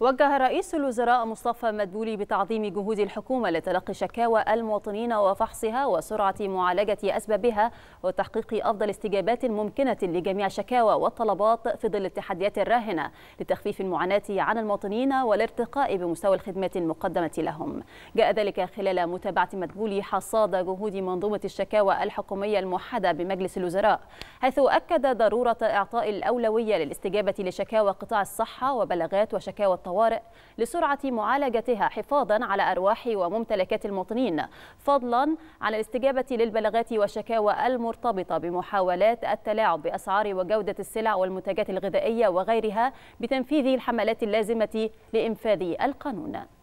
وجه رئيس الوزراء مصطفى مدبولي بتعظيم جهود الحكومة لتلقي شكاوى المواطنين وفحصها وسرعة معالجة أسبابها وتحقيق أفضل استجابات ممكنة لجميع شكاوى والطلبات في ظل التحديات الراهنة لتخفيف المعاناة عن المواطنين والارتقاء بمستوى الخدمات المقدمة لهم جاء ذلك خلال متابعة مدبولي حصاد جهود منظومة الشكاوى الحكومية الموحدة بمجلس الوزراء حيث أكد ضرورة إعطاء الأولوية للاستجابة لشكاوى قطاع الصحة وبلاغات وشكاوى الطوارئ لسرعة معالجتها حفاظا على أرواح وممتلكات المواطنين فضلا عن الاستجابة للبلاغات والشكاوى المرتبطة بمحاولات التلاعب بأسعار وجودة السلع والمنتجات الغذائية وغيرها بتنفيذ الحملات اللازمة لإنفاذ القانون